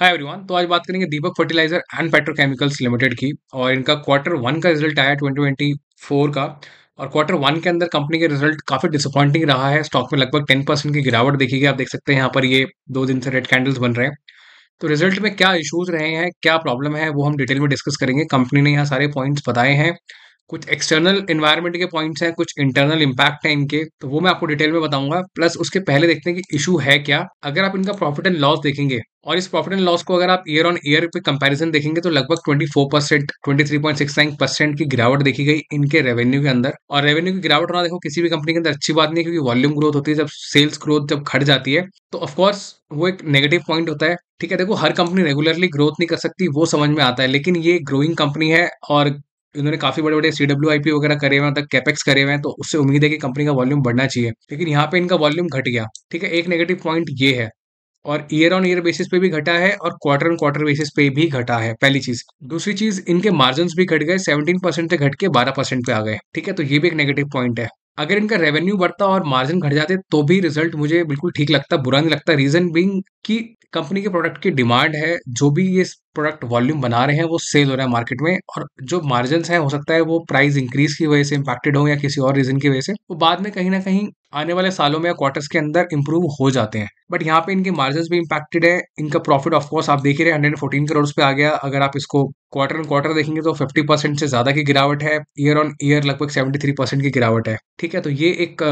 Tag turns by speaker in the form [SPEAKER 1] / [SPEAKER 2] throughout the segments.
[SPEAKER 1] hi everyone तो आज बात करेंगे Deepak fertiliser and petrochemicals limited की और इनका क्वार्टर वन का रिजल्ट आया ट्वेंटी ट्वेंटी फोर का और क्वार्टर वन के अंदर कंपनी के रिजल्ट काफ़ी डिसअपॉइंटिंग रहा है स्टॉक में लगभग टेन परसेंट की गिरावट देखी गई आप देख सकते हैं यहाँ पर ये दो दिन से रेड कैंडल्स बन रहे हैं तो रिजल्ट में क्या इशूज़ रहे हैं क्या प्रॉब्लम है वो हम डिटेल में डिस्कस करेंगे कंपनी ने यहाँ सारे पॉइंट्स बताए हैं कुछ एक्सटर्नल इन्वायरमेंट के पॉइंट्स हैं कुछ इंटरनल इम्पैक्ट है इनके तो वो मैं आपको डिटेल में बताऊंगा प्लस उसके पहले देखते हैं कि इशू है क्या अगर आप इनका प्रॉफिट एंड लॉस देखेंगे और इस प्रॉफिट एंड लॉस को अगर आप ईयर ऑन ईयर पे कंपैरिजन देखेंगे तो लगभग 24 परसेंट ट्वेंटी परसेंट की गिरावट देखी गई इनके रेवेन्यू के अंदर और रेवेन्यू की गिरावट होना देखो किसी भी कंपनी के अंदर अच्छी बात नहीं है क्योंकि वॉल्यूम ग्रोथ होती है जब सेल्स ग्रोथ जब घट जाती है तो ऑफकोर्स वो एक नेगेटिव पॉइंट होता है ठीक है देखो हर कंपनी रेगुलरली ग्रोथ नहीं कर सकती वो समझ में आता है लेकिन ये ग्रोइंग कंपनी है और इन्होंने काफी बड़े बड़े सी डब्ल्यू आई पी वगैरह करे हुए हैं तक मतलब कैपेक्स करे हुए हैं तो उससे उम्मीद है कि कंपनी का वॉल्यूम बढ़ना चाहिए लेकिन यहाँ पे इनका वॉल्यूम घट गया ठीक है एक नेगेटिव पॉइंट ये है और ईयर ऑन ईयर बेसिस पे भी घटा है और क्वार्टर ऑन क्वार्टर बेसिस पे भी घटा है पहली चीज दूसरी चीज इनके मार्जिन भी घट गए सेवनटीन परसेंट से घट के बारह परसेंट पे आ गए ठीक है तो ये भी एक नेगेटिव पॉइंट है अगर इनका रेवेन्यू बढ़ता और मार्जिन घट जाते तो भी रिजल्ट मुझे बिल्कुल ठीक लगता बुरा नहीं लगता रीजन बिंग कि कंपनी के प्रोडक्ट की डिमांड है जो भी ये प्रोडक्ट वॉल्यूम बना रहे हैं वो सेल हो रहा है मार्केट में और जो मार्जिन है हो सकता है वो प्राइस इंक्रीज की वजह से इम्पैक्टेड हो या किसी और रीजन की वजह से वो बाद में कहीं ना कहीं आने वाले सालों में या क्वार्टर्स के अंदर इंप्रूव हो जाते हैं बट यहाँ पे इनके मार्जिन भी इम्पैक्टेड है इनका प्रॉफिट ऑफकोर्स आप देख ही रहे हंड्रेड फोर्टीन करोड़ पे आ गया अगर आप इसको क्वार्टर एंड क्वार्टर देखेंगे तो फिफ्टी परसेंट से ज्यादा की गिरावट है ईयर ऑन ईयर लगभग सेवेंटी थ्री परसेंट की गिरावट है ठीक है तो ये एक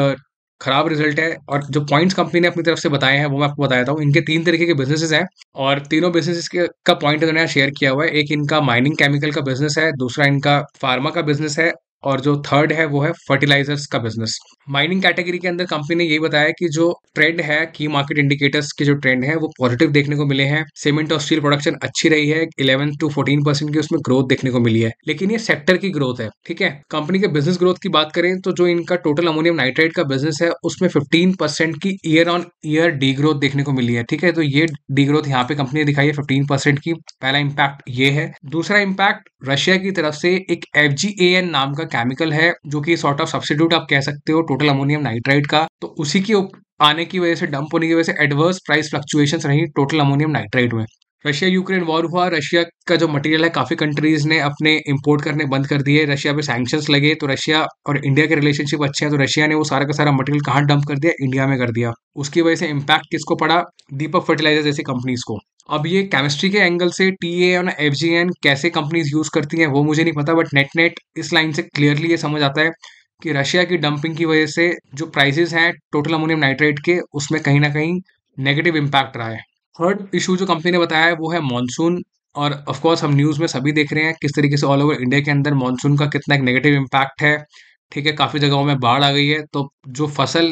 [SPEAKER 1] खराब रिजल्ट है और जो पॉइंट्स कंपनी ने अपनी तरफ से बताए हैं वो मैं आपको बताया था हूँ इनके तीन तरीके के बिजनेसेस हैं और तीनों बिजनेसेस के का पॉइंट इन्होंने शेयर किया हुआ है एक इनका माइनिंग केमिकल का बिजनेस है दूसरा इनका फार्मा का बिजनेस है और जो थर्ड है वो है फर्टिलाइजर्स का बिजनेस माइनिंग कैटेगरी के अंदर कंपनी ने यही बताया कि जो ट्रेंड है की मार्केट इंडिकेटर्स के जो ट्रेंड है वो पॉजिटिव देखने को मिले हैं सीमेंट और स्टील प्रोडक्शन अच्छी रही है इलेवन टू फोर्टीन परसेंट की उसमें ग्रोथ देखने को मिली है लेकिन ये सेक्टर की ग्रोथ है ठीक है कंपनी के बिजनेस ग्रोथ की बात करें तो जो इनका टोटल अमोनियम नाइट्राइट का बिजनेस है उसमें फिफ्टीन परसेंट की year on year degrowth देखने को मिली है ठीक है तो ये डी ग्रोथ यहाँ पे कंपनी ने दिखाई है फिफ्टीन परसेंट की पहला इम्पैक्ट ये है दूसरा इम्पैक्ट रशिया की तरफ से एक एफ नाम का केमिकल है जो कि सॉर्ट ऑफ सब्सिट्यूट आप कह सकते हो टोटल अमोनियम नाइट्राइड का तो उसी के आने की वजह से डंप होने की वजह से एडवर्स प्राइस फ्लक्चुएशन रही टोटल अमोनियम नाइट्राइड में रशिया यूक्रेन वॉर हुआ रशिया का जो मटेरियल है काफ़ी कंट्रीज ने अपने इंपोर्ट करने बंद कर दिए रशिया पे सैंक्शंस लगे तो रशिया और इंडिया के रिलेशनशिप अच्छे हैं तो रशिया ने वो सारा का सारा मटेरियल कहाँ डंप कर दिया इंडिया में कर दिया उसकी वजह से इम्पैक्ट किसको पड़ा दीपक फर्टिलाइजर जैसी कंपनीज को अब ये केमिस्ट्री के एंगल से टी ए और एफ जी एन कैसे कंपनीज यूज़ करती हैं वो मुझे नहीं पता बट नेट नेट इस लाइन से क्लियरली ये समझ आता है कि रशिया की डंपिंग की वजह से जो प्राइसेस हैं टोटल अमोनियम नाइट्रेट के उसमें कहीं ना कहीं नेगेटिव इम्पैक्ट रहा है थर्ड इशू जो कंपनी ने बताया है वो है मानसून और ऑफ कोर्स हम न्यूज़ में सभी देख रहे हैं किस तरीके से ऑल ओवर इंडिया के अंदर मानसून का कितना एक नेगेटिव इम्पैक्ट है ठीक है काफ़ी जगहों में बाढ़ आ गई है तो जो फसल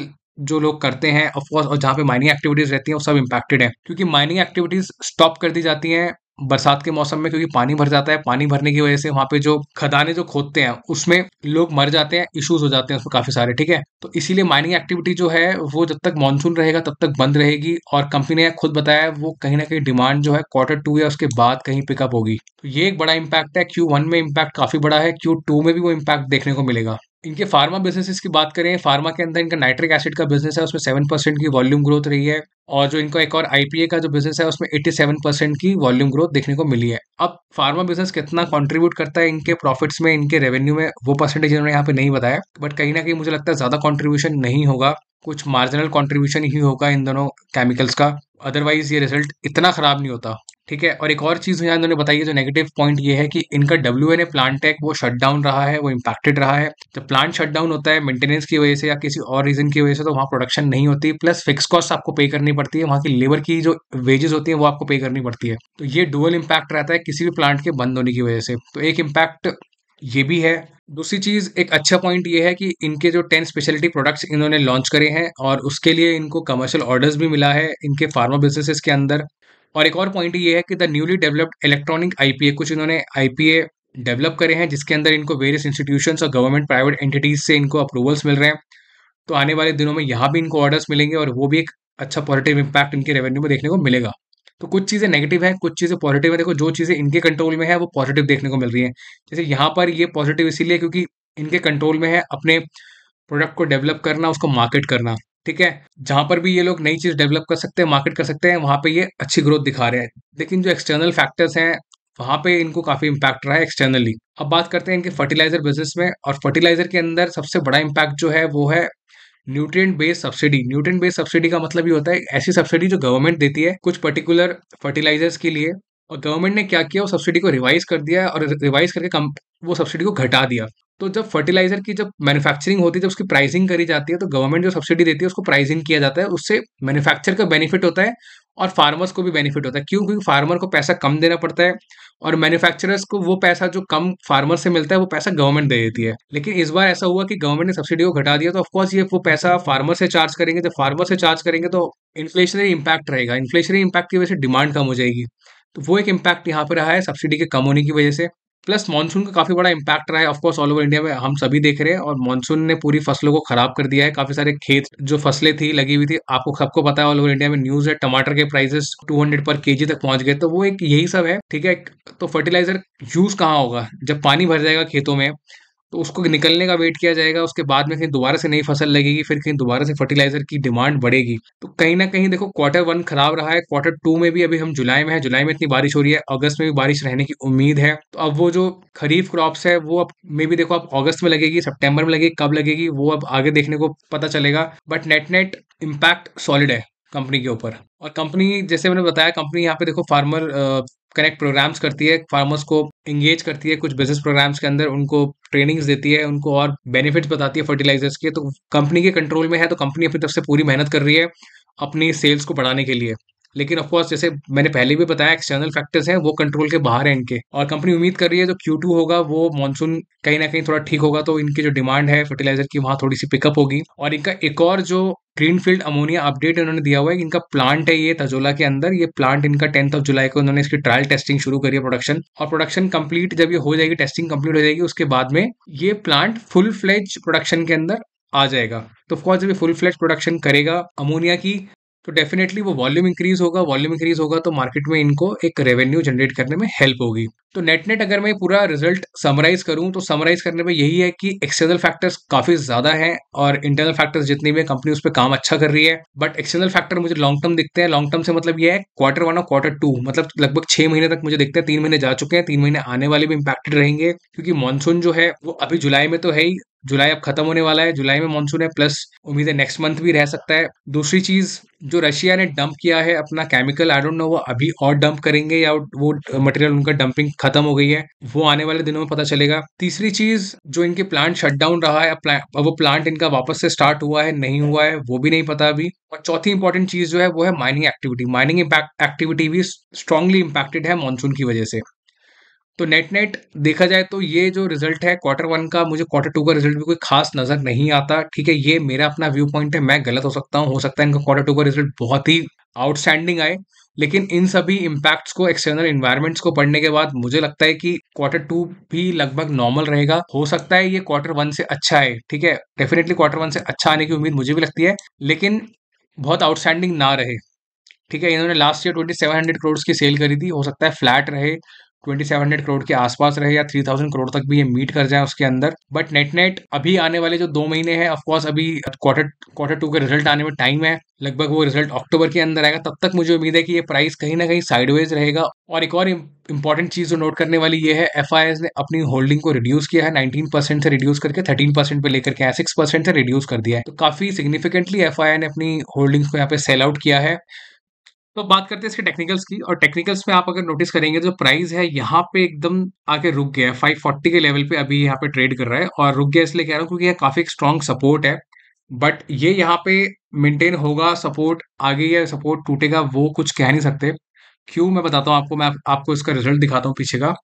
[SPEAKER 1] जो लोग करते हैं ऑफकोर्स और जहाँ पे माइनिंग एक्टिविटीज़ रहती हैं वो सब इम्पैक्टेड है क्योंकि माइनिंग एक्टिविटीज़ स्टॉप कर दी जाती हैं बरसात के मौसम में क्योंकि पानी भर जाता है पानी भरने की वजह से वहाँ पे जो खदाने जो खोदते हैं उसमें लोग मर जाते हैं इश्यूज हो जाते हैं उसमें काफी सारे ठीक है तो इसीलिए माइनिंग एक्टिविटी जो है वो जब तक मानसून रहेगा तब तक बंद रहेगी और कंपनी ने खुद बताया वो कहीं ना कहीं डिमांड जो है क्वार्टर टू या उसके बाद कहीं पिकअप होगी तो ये एक बड़ा इम्पैक्ट है क्यू वन में इम्पैक्ट काफी बड़ा है क्यू टू में भी वो इम्पैक्ट देखने को मिलेगा इनके फार्मा बिजनेसेस की बात करें फार्मा के अंदर इनका नाइट्रिक एसिड का बिजनेस है उसमें सेवन परसेंट की वॉल्यूम ग्रोथ रही है और जो इनका एक और आईपीए का जो बिजनेस है उसमें एट्टी सेवन परसेंट की वॉल्यूम ग्रोथ देखने को मिली है अब फार्मा बिजनेस कितना कंट्रीब्यूट करता है इनके प्रॉफिट्स में इनके रेवेन्यू में वो परसेंटेज इन्होंने यहाँ पे नहीं बताया बट कहीं ना कहीं मुझे लगता है ज्यादा कॉन्ट्रीब्यूशन नहीं होगा कुछ मार्जिनल कॉन्ट्रीब्यूशन ही होगा इन दोनों केमिकल्स का अदरवाइज ये रिजल्ट इतना खराब नहीं होता ठीक है और एक और चीज़ यहाँ इन्होंने बताई है जो नेगेटिव पॉइंट ये है कि इनका डब्ल्यू एन ए प्लांट है वो शट डाउन रहा है वो इम्पैक्टेड रहा है जब प्लांट शट डाउन होता है मेंटेनेंस की वजह से या किसी और रीजन की वजह से तो वहाँ प्रोडक्शन नहीं होती प्लस फिक्स कॉस्ट आपको पे करनी पड़ती है वहाँ की लेबर की जो वेजेस होती है वो आपको पे करनी पड़ती है तो ये डुअल इम्पैक्ट रहता है किसी भी प्लांट के बंद होने की वजह से तो एक इम्पैक्ट ये भी है दूसरी चीज़ एक अच्छा पॉइंट ये है कि इनके जो टेन स्पेशलिटी प्रोडक्ट्स इन्होंने लॉन्च करे हैं और उसके लिए इनको कमर्शियल ऑर्डर्स भी मिला है इनके फार्मा बिजनेसेस के अंदर और एक और पॉइंट ये है कि the newly developed electronic IPA कुछ इन्होंने आईपीए डेवलप करे हैं जिसके अंदर इनको वेरियस इंस्टीट्यूशंस और गवर्नमेंट प्राइवेट एंटिटीज से इनको अप्रूवल्स मिल रहे हैं तो आने वाले दिनों में यहाँ भी इनको ऑर्डर्स मिलेंगे और वो भी एक अच्छा पॉजिटिव इम्पैक्ट इनके रेवेन्यू में देखने को मिलेगा तो कुछ चीज़ें नेगेटिव हैं कुछ चीज़ें पॉजिटिव है देखो जो चीज़ें इनके कंट्रोल में है वो पॉजिटिव देखने को मिल रही है जैसे यहाँ पर ये पॉजिटिव इसीलिए क्योंकि इनके कंट्रोल में है अपने प्रोडक्ट को डेवलप करना उसको मार्केट करना ठीक है जहां पर भी ये लोग नई चीज डेवलप कर सकते हैं मार्केट कर सकते हैं वहां पे ये अच्छी ग्रोथ दिखा रहे हैं लेकिन जो एक्सटर्नल फैक्टर्स हैं वहां पे इनको काफी इम्पैक्ट रहा है एक्सटर्नली अब बात करते हैं इनके फर्टिलाइजर बिजनेस में और फर्टिलाइजर के अंदर सबसे बड़ा इम्पैक्ट जो है वो है nutrient based subsidy nutrient based subsidy का मतलब ये होता है ऐसी सब्सिडी जो गवर्नमेंट देती है कुछ पर्टिकुलर फर्टिलाइजर्स के लिए और गवर्नमेंट ने क्या किया वो सब्सिडी को रिवाइज कर दिया और रिवाइज करके कम वो सब्सिडी को घटा दिया तो जब फर्टिलाइजर की जब मैन्युफैक्चरिंग होती है जब उसकी प्राइसिंग करी जाती है तो गवर्नमेंट जो सब्सिडी देती है उसको प्राइसिंग किया जाता है उससे मैन्युफैक्चर का बेनिफिट होता है और फार्मर्स को भी बेनिफिट होता है क्यों क्योंकि फार्मर को पैसा कम देना पड़ता है और मैन्युफैक्चरर्स को वो पैसा जो कम फार्मर से मिलता है वो पैसा गवर्नमेंट दे देती है लेकिन इस बार ऐसा हुआ कि गवर्नमेंट ने सब्सिडी को घटा दिया तो ऑफकोर्स ये वो पैसा फार्मर से चार्ज करेंगे जब फार्मर से चार्ज करेंगे तो इन्फ्लेशनरी इम्पैक्ट रहेगा इन्फ्लेशनरी इम्पैक्ट की वजह से डिमांड कम हो जाएगी तो वो एक इम्पैक्ट यहाँ पर रहा है सब्सिडी के कम होने की वजह से प्लस मानसून का काफ़ी बड़ा इम्पैक्ट रहा है ऑफकोर्स ऑल ओवर इंडिया में हम सभी देख रहे हैं और मानसून ने पूरी फसलों को खराब कर दिया है काफ़ी सारे खेत जो फसलें थी लगी हुई थी आपको सबको पता है ऑल ओवर इंडिया में न्यूज़ है टमाटर के प्राइसेस 200 पर केजी तक पहुंच गए तो वो एक यही सब है ठीक है तो फर्टिलाइजर यूज़ कहाँ होगा जब पानी भर जाएगा खेतों में तो उसको निकलने का वेट किया जाएगा उसके बाद में कहीं दोबारा से नई फसल लगेगी फिर कहीं दोबारा से फर्टिलाइजर की डिमांड बढ़ेगी तो कहीं ना कहीं देखो क्वार्टर वन खराब रहा है क्वार्टर टू में भी अभी हम जुलाई में है जुलाई में इतनी बारिश हो रही है अगस्त में भी बारिश रहने की उम्मीद है तो अब वो जो खरीफ क्रॉप्स है वो अब मे भी देखो अब अगस्त में लगेगी सेप्टेम्बर में लगेगी कब लगेगी वो अब आगे देखने को पता चलेगा but net net impact solid है कंपनी के ऊपर और कंपनी जैसे मैंने बताया कंपनी यहाँ पे देखो फार्मर कनेक्ट प्रोग्राम्स करती है फार्मर्स को इंगेज करती है कुछ बिजनेस प्रोग्राम्स के अंदर उनको ट्रेनिंग्स देती है उनको और बेनिफिट्स बताती है फर्टिलाइजर्स के तो कंपनी के कंट्रोल में है तो कंपनी अपनी तरफ से पूरी मेहनत कर रही है अपनी सेल्स को बढ़ाने के लिए लेकिन ऑफकोर्स जैसे मैंने पहले भी बताया एक्सटर्नल फैक्टर्स हैं वो कंट्रोल के बाहर हैं इनके और कंपनी उम्मीद कर रही है जो क्यू टू होगा वो मानसून कहीं ना कहीं थोड़ा ठीक होगा तो इनकी जो डिमांड है फर्टिलाइजर की वहाँ थोड़ी सी पिकअप होगी और इनका एक और जो ग्रीन फील्ड अमोनिया अपडेट इन्होंने दिया हुआ है इनका प्लांट है ये तजोला के अंदर ये प्लांट इनका टेंथ ऑफ जुलाई को उन्होंने इसकी ट्रायल टेस्टिंग शुरू करी है प्रोडक्शन और प्रोडक्शन कंप्लीट जब ये हो जाएगी टेस्टिंग कंप्लीट हो जाएगी उसके बाद में ये प्लांट फुल फ्लेज प्रोडक्शन के अंदर आ जाएगा तो ऑफकोर्स जब ये फुल फ्लेज प्रोडक्शन करेगा अमोनिया की तो डेफिनेटली वो वॉल्यूम इंक्रीज होगा वॉल्यूम इंक्रीज होगा तो मार्केट में इनको एक रेवेन्यू जनरेट करने में हेल्प होगी तो नेट नेट अगर मैं पूरा रिजल्ट समराइज करूं तो समराइज करने में यही है कि एक्सटर्नल फैक्टर्स काफी ज्यादा हैं और इंटरनल फैक्टर्स जितनी भी कंपनी उस पर काम अच्छा कर रही है बट एक्सटर्नल फैक्टर मुझे लॉन्ग टर्म दिखते हैं लॉन्ग टर्म से मतलब ये है क्वार्टर वन और क्वार्टर टू मतलब लगभग छह महीने तक मुझे दिखते हैं तीन महीने जा चुके हैं तीन महीने आने वाले भी इंपैक्टेड रहेंगे क्योंकि मानसून जो है वो अभी जुलाई में तो है ही जुलाई अब खत्म होने वाला है जुलाई में मानसून है प्लस उम्मीद है नेक्स्ट मंथ भी रह सकता है दूसरी चीज जो रशिया ने डंप किया है अपना केमिकल आई डोंट नो वो अभी और डंप करेंगे या वो मटेरियल उनका डंपिंग खत्म हो गई है वो आने वाले दिनों में पता चलेगा तीसरी चीज जो इनके प्लांट शटडाउन रहा है अब वो प्लांट इनका वापस से स्टार्ट हुआ है नहीं हुआ है वो भी नहीं पता अभी और चौथी इंपॉर्टेंट चीज जो है वो है माइनिंग एक्टिविटी माइनिंग एक्टिविटी भी स्ट्रांगली इंपैक्टेड है मानसून की वजह से तो नेट नेट देखा जाए तो ये जो रिजल्ट है क्वार्टर वन का मुझे क्वार्टर टू का रिजल्ट भी कोई खास नजर नहीं आता ठीक है ये मेरा अपना व्यू पॉइंट है मैं गलत हो सकता हूँ हो सकता है इनका क्वार्टर टू का रिजल्ट बहुत ही आउटस्टैंडिंग आए लेकिन इन सभी इम्पैक्ट्स को एक्सटर्नल इन्वायरमेंट्स को पढ़ने के बाद मुझे लगता है कि क्वार्टर टू भी लगभग नॉर्मल रहेगा हो सकता है ये क्वार्टर वन से अच्छा है ठीक है डेफिनेटली क्वार्टर वन से अच्छा आने की उम्मीद मुझे भी लगती है लेकिन बहुत आउटस्टैंडिंग ना रहे ठीक है इन्होंने last year twenty seven hundred crore की सेल करी थी हो सकता है फ्लैट रहे ट्वेंटी सेवन हंड्रेड करोड़ के आसपास रहे या थ्री थाउजेंड करोड़ तक भी ये मीट कर जाए उसके अंदर बट नेट नेट अभी आने वाले जो दो महीने हैं ऑफकोर्स अभी क्वार्टर क्वार्टर टू के रिजल्ट आने में टाइम है लगभग वो रिजल्ट अक्टूबर के अंदर आएगा तब तक मुझे उम्मीद है कि ये प्राइस कहीं ना कहीं साइडवेज रहेगा और एक और इंपॉर्टेंट चीज जो नोट करने वाली ये है एफ ने अपनी होल्डिंग को रिड्यूस किया है नाइनटीन परसेंट से रिड्यूस करके थर्टीन परसेंट पे लेकर के आया सिक्स परसेंट से रिड्यूस कर दिया है तो काफी सिग्निफिकेंटली एफ ने अपनी होल्डिंग्स को यहाँ पे सेल आउट किया है तो बात करते हैं इसके टेक्निकल्स की और टेक्निकल्स में आप अगर नोटिस करेंगे जो प्राइस है यहाँ पे एकदम आके रुक गया है फाइव फोर्टी के लेवल पे अभी यहाँ पे ट्रेड कर रहा है और रुक गया इसलिए कह रहा हूँ क्योंकि यह काफी स्ट्रॉन्ग सपोर्ट है बट ये यहाँ पे मेंटेन होगा सपोर्ट आगे या सपोर्ट टूटेगा वो कुछ कह नहीं सकते क्यों मैं बताता हूँ आपको मैं आप, आपको इसका रिजल्ट दिखाता हूँ पीछे का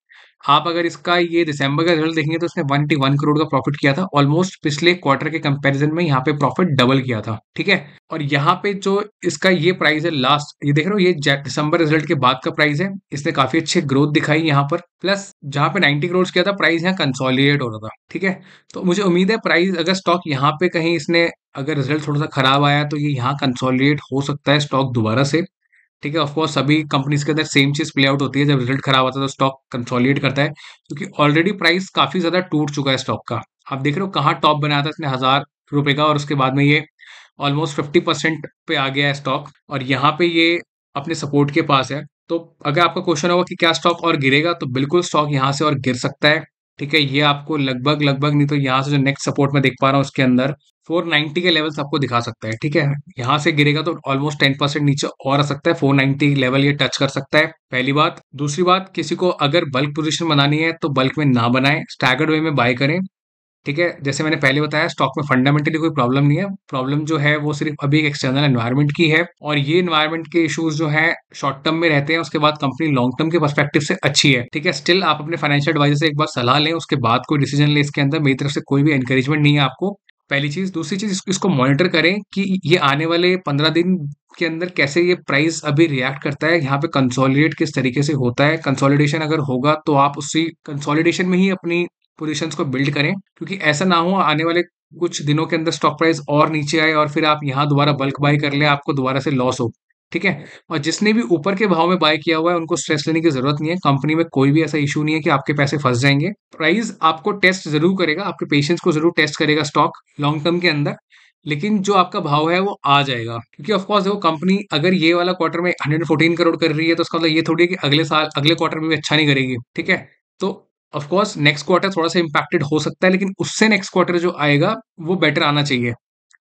[SPEAKER 1] आप अगर इसका ये दिसंबर का रिजल्ट देखेंगे तो उसने 181 करोड़ का प्रॉफिट किया था ऑलमोस्ट पिछले क्वार्टर के कंपैरिजन में यहाँ पे प्रॉफिट डबल किया था ठीक है और यहाँ पे जो इसका ये प्राइस है लास्ट ये देख रहे हो ये दिसंबर रिजल्ट के बाद का प्राइस है इसने काफी अच्छे ग्रोथ दिखाई यहाँ पर प्लस जहाँ पे नाइनटी करोड़ किया था प्राइस यहाँ कंसोलिडेट हो रहा था ठीक है तो मुझे उम्मीद है प्राइस अगर स्टॉक यहाँ पे कहीं इसने अगर रिजल्ट थोड़ा सा खराब आया तो ये यहाँ कंसोलिडेट हो सकता है स्टॉक दोबारा से ठीक है ऑफकोर्स सभी कंपनीज के अंदर सेम चीज़ प्ले आउट होती है जब रिजल्ट खराब आता है तो स्टॉक कंसोलिडेट करता है क्योंकि ऑलरेडी प्राइस काफ़ी ज़्यादा टूट चुका है स्टॉक का आप देख रहे हो कहाँ टॉप बनाया था इसने हज़ार रुपए का और उसके बाद में ये ऑलमोस्ट फिफ्टी परसेंट पे आ गया है स्टॉक और यहाँ पे ये अपने सपोर्ट के पास है तो अगर आपका क्वेश्चन होगा कि क्या स्टॉक और गिरेगा तो बिल्कुल स्टॉक यहाँ से और गिर सकता है ठीक है ये आपको लगभग लगभग नहीं तो यहाँ से जो नेक्स्ट सपोर्ट में देख पा रहा हूँ उसके अंदर 490 के लेवल्स आपको दिखा सकता है ठीक है यहाँ से गिरेगा तो ऑलमोस्ट टेन परसेंट नीचे और आ सकता है 490 लेवल ये टच कर सकता है पहली बात दूसरी बात किसी को अगर बल्क पोजिशन बनानी है तो बल्क में ना बनाए स्टैगर्ड वे में बाय करें ठीक है जैसे मैंने पहले बताया स्टॉक में फंडामेंटली कोई प्रॉब्लम नहीं है प्रॉब्लम जो है वो सिर्फ अभी एक एक्सटर्नल एनवायरनमेंट की है और ये एनवायरनमेंट के इश्यूज जो है शॉर्ट टर्म में रहते हैं उसके बाद कंपनी लॉन्ग टर्म के परस्पेक्टिव से अच्छी है ठीक है स्टिल आप अपने फाइनेंशियल एडवाइजर से एक बार सलाह लें उसके बाद कोई डिसीजन लें इसके अंदर मेरी तरफ से कोई भी एनकरेजमेंट नहीं है आपको पहली चीज दूसरी चीज इसको मॉनिटर करें कि ये आने वाले पंद्रह दिन के अंदर कैसे ये प्राइस अभी रिएक्ट करता है यहाँ पे कंसोलिडेट किस तरीके से होता है कंसोलिडेशन अगर होगा तो आप उसी कंसोलिडेशन में ही अपनी पोजिशन को बिल्ड करें क्योंकि ऐसा ना हो आने वाले कुछ दिनों के अंदर स्टॉक प्राइस और नीचे आए और फिर आप यहाँ दोबारा बल्क बाय कर ले आपको दोबारा से लॉस हो ठीक है और जिसने भी ऊपर के भाव में बाय किया हुआ है उनको स्ट्रेस लेने की जरूरत नहीं है कंपनी में कोई भी ऐसा इशू नहीं है कि आपके पैसे फंस जाएंगे प्राइस आपको टेस्ट जरूर करेगा आपके पेशेंस को जरूर टेस्ट करेगा स्टॉक लॉन्ग टर्म के अंदर लेकिन जो आपका भाव है वो आ जाएगा क्योंकि ऑफकोर्स देखो कंपनी अगर ये वाला क्वार्टर में हंड्रेड करोड़ कर रही है तो उसका मतलब ये थोड़ी है कि अगले साल अगले क्वार्टर में भी अच्छा नहीं करेगी ठीक है तो ऑफकोर्स नेक्स्ट क्वार्टर थोड़ा सा इंपैक्टेड हो सकता है लेकिन उससे नेक्स्ट क्वार्टर जो आएगा वो बेटर आना चाहिए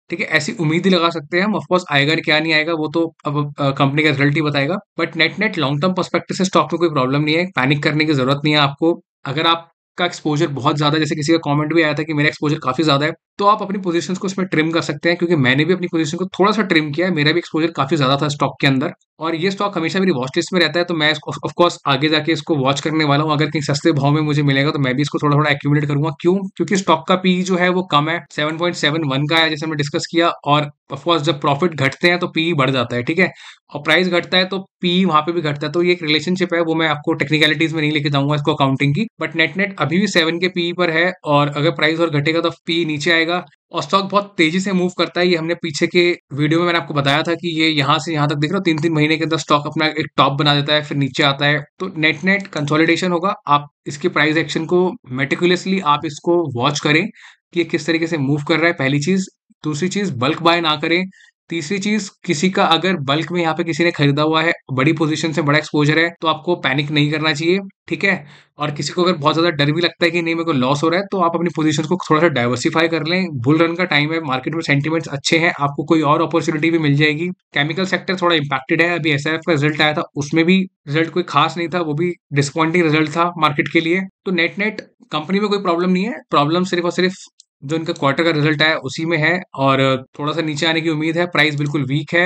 [SPEAKER 1] ठीक है ऐसी उम्मीद ही लगा सकते हैं हम ऑफकोर्स आएगा क्या नहीं आएगा वो तो अब कंपनी का रिजल्ट ही बताएगा but net net long term perspective से स्टॉक में कोई प्रॉब्लम नहीं है पैनिक करने की जरूरत नहीं है आपको अगर आपका एक्सपोजर बहुत ज्यादा जैसे किसी का कमेंट भी आया था कि मेरा एक्सपोजर काफी ज्यादा है तो आप अपनी पोजिशन को इसमें ट्रिम कर सकते हैं क्योंकि मैंने भी अपनी पोजिशन को थोड़ा सा ट्रिम किया है मेरा भी एक्सपोजर काफी ज्यादा था स्टॉक के अंदर और ये स्टॉक हमेशा मेरी वॉच लिस्ट में रहता है तो मैं ऑफकोर्स आगे जाके इसको वॉच करने वाला हूँ अगर कहीं सस्ते भाव में मुझे मिलेगा तो मैं भी इसको थोड़ा थोड़ा एक्यूमुलेट करूंगा क्यों क्योंकि स्टॉक का पी जो है वो कम है सेवन का है जैसे हमने डिस्कस किया और ऑफकोर्स जब प्रॉफिट घटते हैं तो पी बढ़ जाता है ठीक है और प्राइस घटता है तो पी वहां पे भी घटता है तो ये एक रिलेशनशिप है वो मैं आपको टेक्निकलिटीज में नहीं लेके जाऊंगा इसको अकाउंटिंग की बट नेट नेट अभी भी सेवन के पी पर है और अगर प्राइस और घटेगा तो पी नीचे आएगा जाएगा और स्टॉक बहुत तेजी से मूव करता है ये हमने पीछे के वीडियो में मैंने आपको बताया था कि ये यहाँ से यहाँ तक देख रहे हो तीन तीन महीने के अंदर स्टॉक अपना एक टॉप बना देता है फिर नीचे आता है तो नेट नेट कंसोलिडेशन होगा आप इसके प्राइस एक्शन को मेटिकुलसली आप इसको वॉच करें कि ये किस तरीके से मूव कर रहा है पहली चीज दूसरी चीज बल्क बाय ना करें तीसरी चीज किसी का अगर बल्क में यहाँ पे किसी ने खरीदा हुआ है बड़ी पोजीशन से बड़ा एक्सपोजर है तो आपको पैनिक नहीं करना चाहिए ठीक है और किसी को अगर बहुत ज्यादा डर भी लगता है कि नहीं मेरे को लॉस हो रहा है तो आप अपनी पोजीशन को थोड़ा सा डाइवर्सिफाई कर लें बुल रन का टाइम है मार्केट में सेंटिमेंट्स अच्छे हैं आपको कोई और अपॉर्चुनिटी भी मिल जाएगी केमिकल सेक्टर थोड़ा इंपैक्टेड है अभी एस का रिजल्ट आया था उसमें भी रिजल्ट कोई खास नहीं था वो भी डिसअपॉइंटिंग रिजल्ट था मार्केट के लिए तो नेट नेट कंपनी में कोई प्रॉब्लम नहीं है प्रॉब्लम सिर्फ और सिर्फ जो इनका क्वार्टर का रिजल्ट आया उसी में है और थोड़ा सा नीचे आने की उम्मीद है प्राइस बिल्कुल वीक है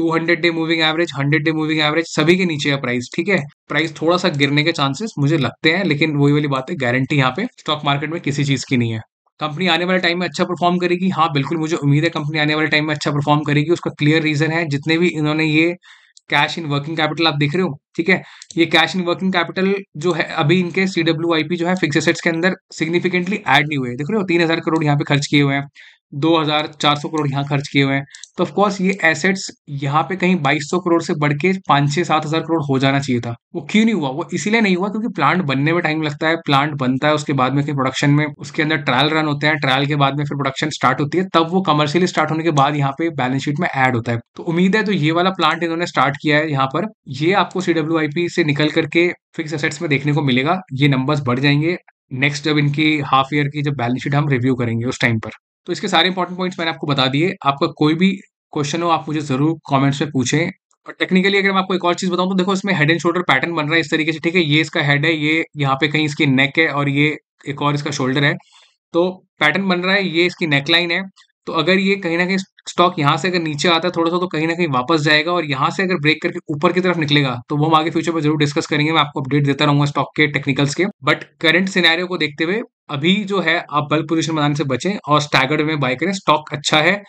[SPEAKER 1] 200 day moving average 100 day moving average सभी के नीचे है प्राइस ठीक है प्राइस थोड़ा सा गिरने के चांसेस मुझे लगते हैं लेकिन वही वाली बात है गारंटी यहाँ पे स्टॉक मार्केट में किसी चीज की नहीं है कंपनी आने वाले टाइम में अच्छा परफॉर्म करेगी हाँ बिल्कुल मुझे उम्मीद है कंपनी आने वाले टाइम में अच्छा परफॉर्म करेगी उसका क्लियर रीजन है जितने भी इन्होंने ये कैश इन वर्किंग कैपिटल आप देख रहे हो ठीक है ये कैश इन वर्किंग कैपिटल जो है अभी इनके सी जो है फिक्स एसेट्स के अंदर सिग्निफिकेंटली एड नहीं हुए देख रहे हो तीन हजार करोड़ यहाँ पे खर्च किए हुए हैं 2,400 करोड़ यहाँ खर्च किए हुए हैं तो ऑफकोर्स ये एसेट्स यहाँ पे कहीं 2200 करोड़ से बढ़ के पांच छह सात हज़ार करोड़ हो जाना चाहिए था वो क्यों नहीं हुआ वो इसीलिए नहीं हुआ क्योंकि प्लांट बनने में टाइम लगता है प्लांट बनता है उसके बाद में फिर प्रोडक्शन में उसके अंदर ट्रायल रन होते हैं ट्रायल के बाद में फिर प्रोडक्शन स्टार्ट होती है तब वो कमर्शियली स्टार्ट होने के बाद यहाँ पे बैलेंस शीट में एड होता है तो उम्मीद है तो ये वाला प्लांट इन्होंने स्टार्ट किया है यहाँ पर ये आपको सी से निकल करके फिक्स एसेट्स में देखने को मिलेगा ये नंबर्स बढ़ जाएंगे नेक्स्ट जब इनकी हाफ ईयर की जब बैलेंस शीट हम रिव्यू करेंगे उस टाइम पर तो इसके सारे इंपॉर्टेंट पॉइंट्स मैंने आपको बता दिए आपका कोई भी क्वेश्चन हो आप मुझे जरूर कॉमेंट्स में पूछें और टेक्निकली अगर मैं आपको एक और चीज बताऊं तो देखो इसमें हेड एंड शोल्डर पैटर्न बन रहा है इस तरीके से ठीक है ये इसका हेड है ये यहाँ पे कहीं इसकी नेक है और ये एक और इसका शोल्डर है तो पैटर्न बन रहा है ये इसकी नेक लाइन है तो अगर ये कहीं ना कहीं स्टॉक यहां से अगर नीचे आता है थोड़ा सा तो कहीं ना कहीं वापस जाएगा और यहाँ से अगर ब्रेक करके ऊपर की तरफ निकलेगा तो वो हम आगे फ्यूचर में जरूर डिस्कस करेंगे मैं आपको अपडेट देता रहूंगा स्टॉक के टेक्निकल्स के बट करंट सिनेरियो को देखते हुए अभी जो है आप बल्क पोजिशन बनाने से बचें और स्टैगर्ड में बाय करें स्टॉक अच्छा है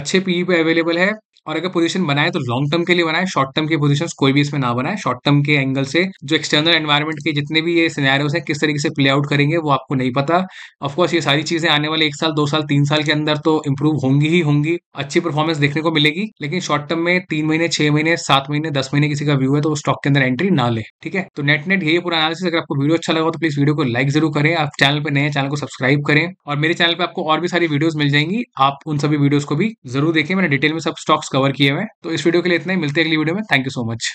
[SPEAKER 1] अच्छे पीई e पे अवेलेबल है और अगर पोजीशन बनाए तो लॉन्ग टर्म के लिए बनाए शॉर्ट टर्म के पोजीशन कोई भी इसमें ना बनाए शॉर्ट टर्म के एंगल से जो एक्सटर्नल एनवायरमेंट के जितने भी ये सिनेरियोस हैं किस तरीके से प्ले आउट करेंगे वो आपको नहीं पता ऑफकोर्स ये सारी चीजें आने वाले एक साल दो साल तीन साल के अंदर तो इंप्रूव होंगी ही होंगी अच्छी परफॉर्मेंस देखने को मिलेगी लेकिन शॉर्ट टर्म में तीन महीने छह महीने सात महीने दस महीने किसी का व्यू है तो वो स्टॉक के अंदर एंट्री ना ले ठीक है तो नेट नेट यही पूरा एनालिसिस अगर आपको वीडियो अच्छा लगा तो प्लीज वीडियो को लाइक जरूर करें आप चैनल पर नए चैनल को सब्सक्राइब करें और मेरे चैनल पर आपको और भी सारी वीडियोज मिल जाएंगी आप उन सभी वीडियोज को भी जरूर देखें मैंने डिटेल में सब स्टॉक्स कवर किए हुए तो इस वीडियो के लिए इतना ही मिलते हैं अगली वीडियो में थैंक यू सो मच